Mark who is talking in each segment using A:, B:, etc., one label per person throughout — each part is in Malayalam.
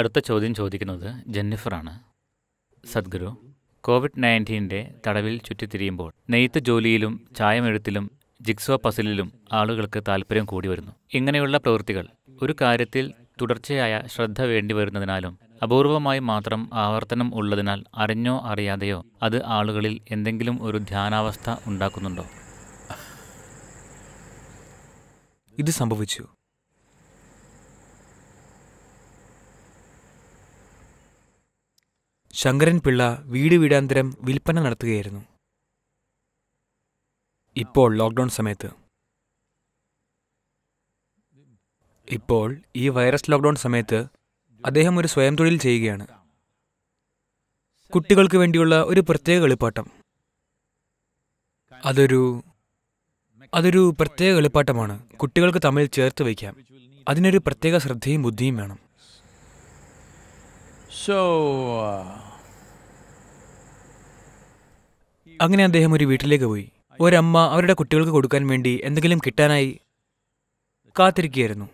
A: അടുത്ത ചോദ്യം ചോദിക്കുന്നത് ജെന്നിഫറാണ് സദ്ഗുരു കോവിഡ് നയൻറ്റീൻ്റെ തടവിൽ ചുറ്റിത്തിരിയുമ്പോൾ നെയ്ത്ത് ജോലിയിലും ചായമെഴുത്തിലും ജിക്സോ പസിലിലും ആളുകൾക്ക് താല്പര്യം കൂടി വരുന്നു ഇങ്ങനെയുള്ള പ്രവൃത്തികൾ ഒരു കാര്യത്തിൽ തുടർച്ചയായ ശ്രദ്ധ വേണ്ടിവരുന്നതിനാലും അപൂർവമായി മാത്രം ആവർത്തനം ഉള്ളതിനാൽ അറിഞ്ഞോ അറിയാതെയോ അത് ആളുകളിൽ എന്തെങ്കിലും ഒരു ധ്യാനാവസ്ഥ ഉണ്ടാക്കുന്നുണ്ടോ ഇത് സംഭവിച്ചു ശങ്കരൻ പിള്ള വീട് വീടാന്തരം വിൽപ്പന നടത്തുകയായിരുന്നു ഇപ്പോൾ ലോക്ക്ഡൗൺ സമയത്ത് ഇപ്പോൾ ഈ വൈറസ് ലോക്ക്ഡൗൺ സമയത്ത് അദ്ദേഹം ഒരു സ്വയം തൊഴിൽ ചെയ്യുകയാണ് കുട്ടികൾക്ക് വേണ്ടിയുള്ള ഒരു പ്രത്യേക കളിപ്പാട്ടം അതൊരു അതൊരു പ്രത്യേക കളിപ്പാട്ടമാണ് കുട്ടികൾക്ക് തമ്മിൽ ചേർത്ത് വയ്ക്കാം അതിനൊരു പ്രത്യേക ശ്രദ്ധയും ബുദ്ധിയും വേണം സോ uh, അങ്ങനെ അദ്ദേഹം ഒരു വീട്ടിലേക്ക് പോയി ഒരമ്മ അവരുടെ കുട്ടികൾക്ക് കൊടുക്കാൻ വേണ്ടി എന്തെങ്കിലും കിട്ടാനായി കാത്തിരിക്കുകയായിരുന്നു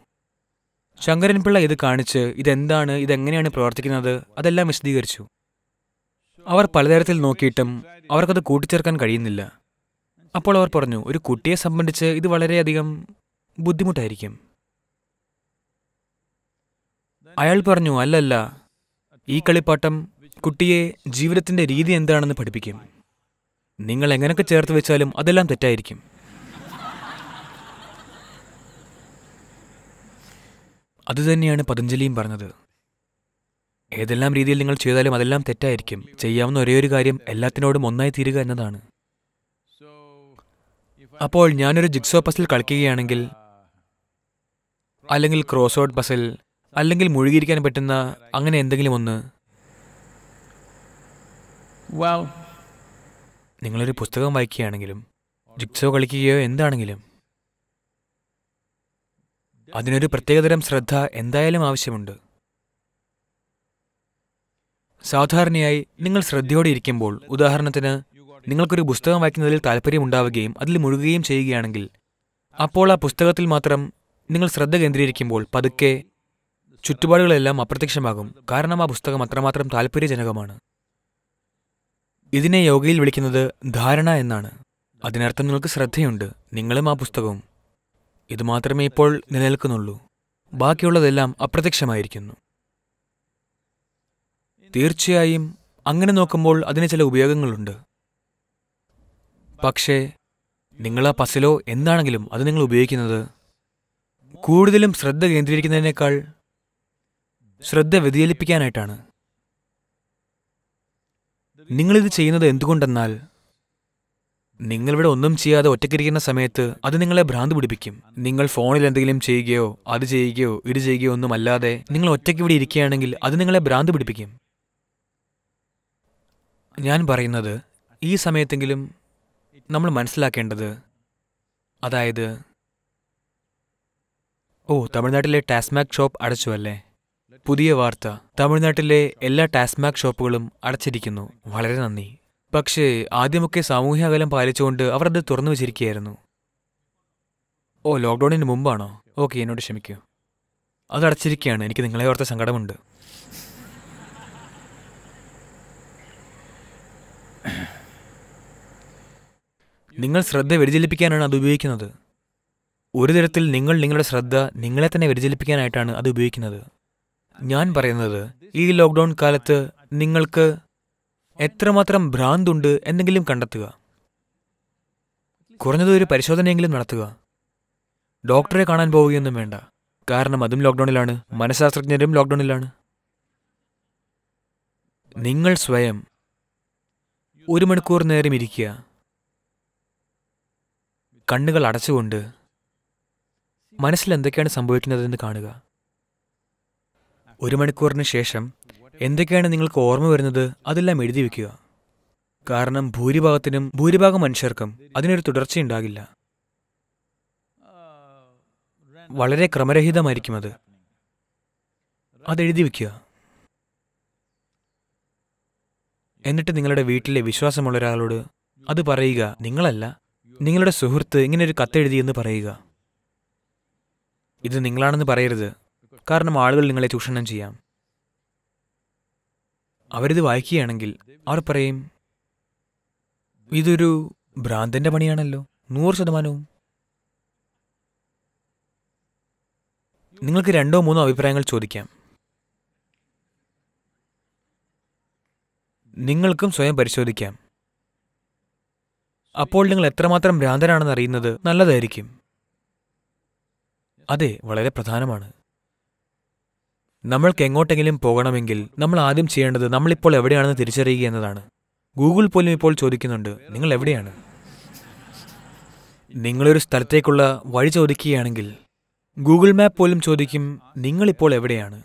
A: ശങ്കരൻപിള്ള ഇത് കാണിച്ച് ഇതെന്താണ് ഇതെങ്ങനെയാണ് പ്രവർത്തിക്കുന്നത് അതെല്ലാം വിശദീകരിച്ചു അവർ പലതരത്തിൽ നോക്കിയിട്ടും അവർക്കത് കൂട്ടിച്ചേർക്കാൻ കഴിയുന്നില്ല അപ്പോൾ അവർ പറഞ്ഞു ഒരു കുട്ടിയെ സംബന്ധിച്ച് ഇത് വളരെയധികം ബുദ്ധിമുട്ടായിരിക്കും അയാൾ പറഞ്ഞു അല്ലല്ല ഈ കളിപ്പാട്ടം കുട്ടിയെ ജീവിതത്തിന്റെ രീതി എന്താണെന്ന് പഠിപ്പിക്കും നിങ്ങൾ എങ്ങനെയൊക്കെ ചേർത്ത് വെച്ചാലും അതെല്ലാം തെറ്റായിരിക്കും അതുതന്നെയാണ് പതഞ്ജലിയും പറഞ്ഞത് ഏതെല്ലാം രീതിയിൽ നിങ്ങൾ ചെയ്താലും അതെല്ലാം തെറ്റായിരിക്കും ചെയ്യാവുന്ന ഒരേ ഒരു കാര്യം എല്ലാത്തിനോടും ഒന്നായി തീരുക എന്നതാണ് അപ്പോൾ ഞാനൊരു ജിക്സോ പസിൽ കളിക്കുകയാണെങ്കിൽ അല്ലെങ്കിൽ ക്രോസ് പസിൽ അല്ലെങ്കിൽ മുഴുകിയിരിക്കാൻ പറ്റുന്ന അങ്ങനെ എന്തെങ്കിലും ഒന്ന് നിങ്ങളൊരു പുസ്തകം വായിക്കുകയാണെങ്കിലും ജിക്സോ കളിക്കുകയോ എന്താണെങ്കിലും അതിനൊരു പ്രത്യേകതരം ശ്രദ്ധ എന്തായാലും ആവശ്യമുണ്ട് സാധാരണയായി നിങ്ങൾ ശ്രദ്ധയോടെ ഇരിക്കുമ്പോൾ ഉദാഹരണത്തിന് നിങ്ങൾക്കൊരു പുസ്തകം വായിക്കുന്നതിൽ താല്പര്യമുണ്ടാവുകയും അതിൽ മുഴുകുകയും ചെയ്യുകയാണെങ്കിൽ അപ്പോൾ ആ പുസ്തകത്തിൽ മാത്രം നിങ്ങൾ ശ്രദ്ധ കേന്ദ്രീകരിക്കുമ്പോൾ പതുക്കെ ചുറ്റുപാടുകളെല്ലാം അപ്രത്യക്ഷമാകും കാരണം ആ പുസ്തകം അത്രമാത്രം താല്പര്യജനകമാണ് ഇതിനെ യോഗയിൽ വിളിക്കുന്നത് ധാരണ എന്നാണ് അതിനർത്ഥം നിങ്ങൾക്ക് ശ്രദ്ധയുണ്ട് നിങ്ങളും ആ പുസ്തകവും ഇതുമാത്രമേ ഇപ്പോൾ നിലനിൽക്കുന്നുള്ളൂ ബാക്കിയുള്ളതെല്ലാം അപ്രത്യക്ഷമായിരിക്കുന്നു തീർച്ചയായും അങ്ങനെ നോക്കുമ്പോൾ അതിന് ചില ഉപയോഗങ്ങളുണ്ട് പക്ഷേ നിങ്ങൾ ആ പസിലോ എന്താണെങ്കിലും അത് നിങ്ങൾ ഉപയോഗിക്കുന്നത് കൂടുതലും ശ്രദ്ധ കേന്ദ്രീകരിക്കുന്നതിനേക്കാൾ ശ്രദ്ധ വ്യതിചലിപ്പിക്കാനായിട്ടാണ് നിങ്ങളിത് ചെയ്യുന്നത് എന്തുകൊണ്ടെന്നാൽ നിങ്ങളിവിടെ ഒന്നും ചെയ്യാതെ ഒറ്റക്കിരിക്കുന്ന സമയത്ത് അത് നിങ്ങളെ ഭ്രാന്ത് പിടിപ്പിക്കും നിങ്ങൾ ഫോണിൽ എന്തെങ്കിലും ചെയ്യുകയോ അത് ചെയ്യുകയോ ഇത് ചെയ്യുകയോ ഒന്നും അല്ലാതെ നിങ്ങൾ ഒറ്റയ്ക്ക് ഇവിടെ ഇരിക്കുകയാണെങ്കിൽ അത് നിങ്ങളെ ഭ്രാന്ത് പിടിപ്പിക്കും ഞാൻ പറയുന്നത് ഈ സമയത്തെങ്കിലും നമ്മൾ മനസ്സിലാക്കേണ്ടത് അതായത് ഓ തമിഴ്നാട്ടിലെ ടാസ്മാക് ഷോപ്പ് അടച്ചു അല്ലേ പുതിയ വാർത്ത തമിഴ്നാട്ടിലെ എല്ലാ ടാസ്മാക് ഷോപ്പുകളും അടച്ചിരിക്കുന്നു വളരെ നന്ദി പക്ഷേ ആദ്യമൊക്കെ സാമൂഹ്യ അകലം പാലിച്ചുകൊണ്ട് അവർ അത് തുറന്നു വെച്ചിരിക്കുകയായിരുന്നു ഓ ലോക്ക്ഡൗണിന് മുമ്പാണോ ഓക്കെ എന്നോട് ക്ഷമിക്കൂ അത് അടച്ചിരിക്കുകയാണ് എനിക്ക് നിങ്ങളെ ഓർത്ത സങ്കടമുണ്ട് നിങ്ങൾ ശ്രദ്ധ വ്യതിചലിപ്പിക്കാനാണ് അത് ഉപയോഗിക്കുന്നത് ഒരു തരത്തിൽ നിങ്ങൾ നിങ്ങളുടെ ശ്രദ്ധ നിങ്ങളെ തന്നെ വ്യതിചലിപ്പിക്കാനായിട്ടാണ് അത് ഉപയോഗിക്കുന്നത് ഞാൻ പറയുന്നത് ഈ ലോക്ക്ഡൗൺ കാലത്ത് നിങ്ങൾക്ക് എത്രമാത്രം ഭ്രാന്തുണ്ട് എന്തെങ്കിലും കണ്ടെത്തുക കുറഞ്ഞത് ഒരു പരിശോധനയെങ്കിലും നടത്തുക ഡോക്ടറെ കാണാൻ പോവുകയൊന്നും വേണ്ട കാരണം അതും ലോക്ക്ഡൗണിലാണ് മനഃശാസ്ത്രജ്ഞരും ലോക്ക്ഡൗണിലാണ് നിങ്ങൾ സ്വയം ഒരു മണിക്കൂർ നേരം ഇരിക്കുക കണ്ണുകൾ അടച്ചുകൊണ്ട് മനസ്സിൽ എന്തൊക്കെയാണ് സംഭവിക്കുന്നതെന്ന് കാണുക ഒരു മണിക്കൂറിന് ശേഷം എന്തൊക്കെയാണ് നിങ്ങൾക്ക് ഓർമ്മ വരുന്നത് അതെല്ലാം എഴുതി വെക്കുക കാരണം ഭൂരിഭാഗത്തിനും ഭൂരിഭാഗം മനുഷ്യർക്കും അതിനൊരു തുടർച്ചയുണ്ടാകില്ല വളരെ ക്രമരഹിതമായിരിക്കും അത് അതെഴുതി വെക്കുക എന്നിട്ട് നിങ്ങളുടെ വീട്ടിലെ വിശ്വാസമുള്ള ഒരാളോട് അത് പറയുക നിങ്ങളല്ല നിങ്ങളുടെ സുഹൃത്ത് ഇങ്ങനെ ഒരു കത്തെഴുതിയെന്ന് പറയുക ഇത് നിങ്ങളാണെന്ന് പറയരുത് കാരണം ആളുകൾ നിങ്ങളെ ചൂഷണം ചെയ്യാം അവരിത് വായിക്കുകയാണെങ്കിൽ അവർ പറയും ഇതൊരു ഭ്രാന്തൻ്റെ പണിയാണല്ലോ നൂറ് ശതമാനവും നിങ്ങൾക്ക് രണ്ടോ മൂന്നോ അഭിപ്രായങ്ങൾ ചോദിക്കാം നിങ്ങൾക്കും സ്വയം പരിശോധിക്കാം അപ്പോൾ നിങ്ങൾ എത്രമാത്രം ഭ്രാന്തരാണെന്ന് അറിയുന്നത് നല്ലതായിരിക്കും അതെ വളരെ പ്രധാനമാണ് നമ്മൾക്ക് എങ്ങോട്ടെങ്കിലും പോകണമെങ്കിൽ നമ്മൾ ആദ്യം ചെയ്യേണ്ടത് നമ്മളിപ്പോൾ എവിടെയാണെന്ന് തിരിച്ചറിയുക എന്നതാണ് ഗൂഗിൾ പോലും ഇപ്പോൾ ചോദിക്കുന്നുണ്ട് നിങ്ങൾ എവിടെയാണ് നിങ്ങളൊരു സ്ഥലത്തേക്കുള്ള വഴി ചോദിക്കുകയാണെങ്കിൽ ഗൂഗിൾ മാപ്പ് പോലും ചോദിക്കും നിങ്ങളിപ്പോൾ എവിടെയാണ്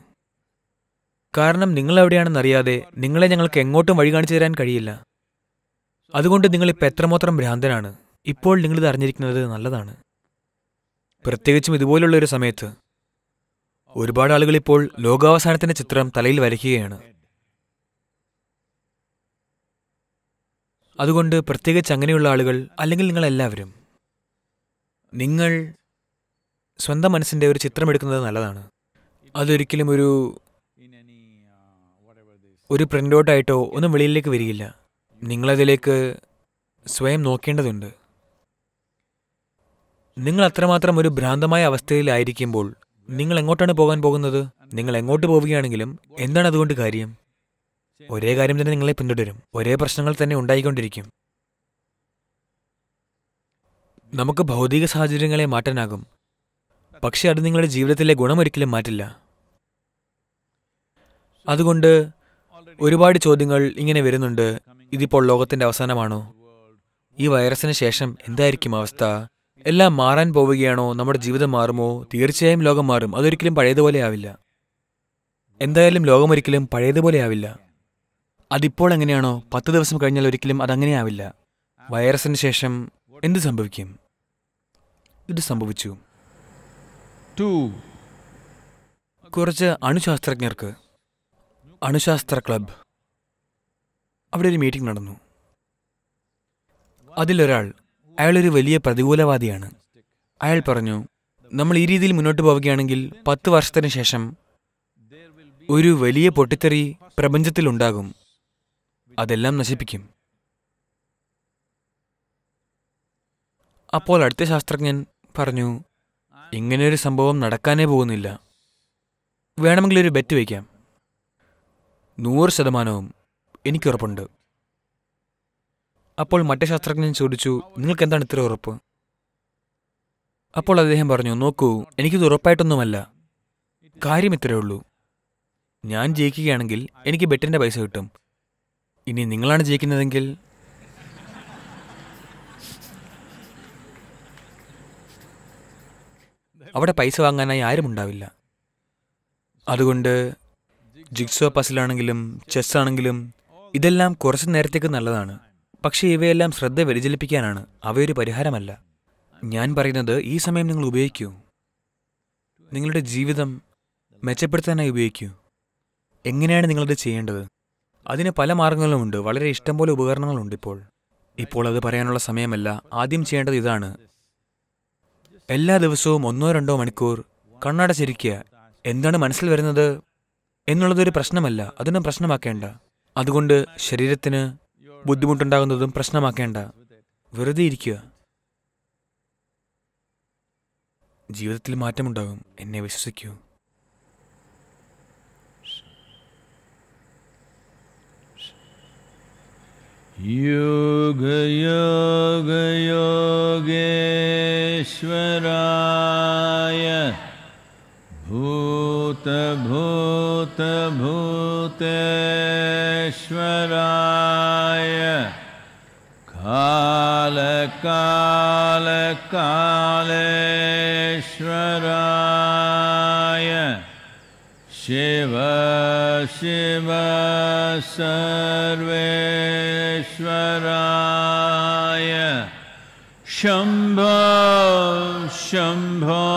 A: കാരണം നിങ്ങൾ എവിടെയാണെന്ന് അറിയാതെ നിങ്ങളെ ഞങ്ങൾക്ക് എങ്ങോട്ടും വഴി കാണിച്ചു തരാൻ കഴിയില്ല അതുകൊണ്ട് നിങ്ങളിപ്പോൾ എത്രമാത്രം ഭ്രാന്തനാണ് ഇപ്പോൾ നിങ്ങളിത് അറിഞ്ഞിരിക്കുന്നത് നല്ലതാണ് പ്രത്യേകിച്ചും ഇതുപോലുള്ള ഒരു സമയത്ത് ഒരുപാട് ആളുകൾ ഇപ്പോൾ ലോകാവസാനത്തിന്റെ ചിത്രം തലയിൽ വരയ്ക്കുകയാണ് അതുകൊണ്ട് പ്രത്യേകിച്ച് അങ്ങനെയുള്ള ആളുകൾ അല്ലെങ്കിൽ നിങ്ങൾ എല്ലാവരും നിങ്ങൾ സ്വന്തം മനസ്സിൻ്റെ ഒരു ചിത്രം എടുക്കുന്നത് നല്ലതാണ് അതൊരിക്കലും ഒരു ഒരു പ്രിൻ്റ് ഒന്നും വെളിയിലേക്ക് വരികയില്ല നിങ്ങളതിലേക്ക് സ്വയം നോക്കേണ്ടതുണ്ട് നിങ്ങൾ അത്രമാത്രം ഒരു ഭ്രാന്തമായ അവസ്ഥയിലായിരിക്കുമ്പോൾ നിങ്ങൾ എങ്ങോട്ടാണ് പോകാൻ പോകുന്നത് നിങ്ങൾ എങ്ങോട്ട് പോവുകയാണെങ്കിലും എന്താണ് അതുകൊണ്ട് കാര്യം ഒരേ കാര്യം തന്നെ നിങ്ങളെ പിന്തുടരും ഒരേ പ്രശ്നങ്ങൾ തന്നെ ഉണ്ടായിക്കൊണ്ടിരിക്കും നമുക്ക് ഭൗതിക സാഹചര്യങ്ങളെ മാറ്റാനാകും പക്ഷെ അത് നിങ്ങളുടെ ജീവിതത്തിലെ ഗുണമൊരിക്കലും മാറ്റില്ല അതുകൊണ്ട് ഒരുപാട് ചോദ്യങ്ങൾ ഇങ്ങനെ വരുന്നുണ്ട് ഇതിപ്പോൾ ലോകത്തിന്റെ അവസാനമാണോ ഈ വൈറസിന് ശേഷം എന്തായിരിക്കും അവസ്ഥ എല്ലാം മാറാൻ പോവുകയാണോ നമ്മുടെ ജീവിതം മാറുമോ തീർച്ചയായും ലോകം മാറും അതൊരിക്കലും പഴയതുപോലെ ആവില്ല എന്തായാലും ലോകമൊരിക്കലും പഴയതുപോലെ ആവില്ല അതിപ്പോൾ എങ്ങനെയാണോ പത്ത് ദിവസം കഴിഞ്ഞാൽ ഒരിക്കലും അതങ്ങനെ ആവില്ല വൈറസിന് ശേഷം എന്ത് സംഭവിക്കും ഇത് സംഭവിച്ചു കുറച്ച് അണുശാസ്ത്രജ്ഞർക്ക് അണുശാസ്ത്ര ക്ലബ് അവിടെ ഒരു മീറ്റിംഗ് നടന്നു അതിലൊരാൾ അയാളൊരു വലിയ പ്രതികൂലവാദിയാണ് അയാൾ പറഞ്ഞു നമ്മൾ ഈ രീതിയിൽ മുന്നോട്ട് പോവുകയാണെങ്കിൽ പത്ത് വർഷത്തിന് ശേഷം ഒരു വലിയ പൊട്ടിത്തെറി പ്രപഞ്ചത്തിലുണ്ടാകും അതെല്ലാം നശിപ്പിക്കും അപ്പോൾ അടുത്ത ശാസ്ത്രജ്ഞൻ പറഞ്ഞു ഇങ്ങനെയൊരു സംഭവം നടക്കാനേ പോകുന്നില്ല വേണമെങ്കിൽ ഒരു ബെറ്റ് വയ്ക്കാം നൂറ് ശതമാനവും എനിക്കുറപ്പുണ്ട് അപ്പോൾ മറ്റേ ശാസ്ത്രജ്ഞൻ ചോദിച്ചു നിങ്ങൾക്ക് എന്താണ് ഇത്ര ഉറപ്പ് അപ്പോൾ അദ്ദേഹം പറഞ്ഞു നോക്കൂ എനിക്കിത് ഉറപ്പായിട്ടൊന്നുമല്ല കാര്യം ഇത്രയേ ഉള്ളൂ ഞാൻ ജയിക്കുകയാണെങ്കിൽ എനിക്ക് ബെറ്റിന്റെ പൈസ കിട്ടും ഇനി നിങ്ങളാണ് ജയിക്കുന്നതെങ്കിൽ അവിടെ പൈസ വാങ്ങാനായി ആരും ഉണ്ടാവില്ല അതുകൊണ്ട് ജിക്സോ പസിലാണെങ്കിലും ചെസ് ആണെങ്കിലും ഇതെല്ലാം കുറച്ച് നേരത്തേക്ക് നല്ലതാണ് പക്ഷേ ഇവയെല്ലാം ശ്രദ്ധ വ്യതിചലിപ്പിക്കാനാണ് അവയൊരു പരിഹാരമല്ല ഞാൻ പറയുന്നത് ഈ സമയം നിങ്ങൾ ഉപയോഗിക്കൂ നിങ്ങളുടെ ജീവിതം മെച്ചപ്പെടുത്താനായി ഉപയോഗിക്കൂ എങ്ങനെയാണ് നിങ്ങളത് ചെയ്യേണ്ടത് അതിന് പല മാർഗങ്ങളുമുണ്ട് വളരെ ഇഷ്ടംപോലെ ഉപകരണങ്ങളുണ്ട് ഇപ്പോൾ ഇപ്പോൾ അത് പറയാനുള്ള സമയമല്ല ആദ്യം ചെയ്യേണ്ടത് ഇതാണ് എല്ലാ ദിവസവും ഒന്നോ രണ്ടോ മണിക്കൂർ കണ്ണട ചിരിക്കുക എന്താണ് മനസ്സിൽ വരുന്നത് എന്നുള്ളതൊരു പ്രശ്നമല്ല അതിനും പ്രശ്നമാക്കേണ്ട അതുകൊണ്ട് ശരീരത്തിന് ബുദ്ധിമുട്ടുണ്ടാകുന്നതും പ്രശ്നമാക്കേണ്ട വെറുതെ ഇരിക്കുക ജീവിതത്തിൽ മാറ്റമുണ്ടാകും എന്നെ വിശ്വസിക്കൂ योगयोगयोगेश्वराय भूतभूतभूतेश्वराय कालकालेश्वराय शिव शिव सर्वेश्वराय शम्भो शम्भो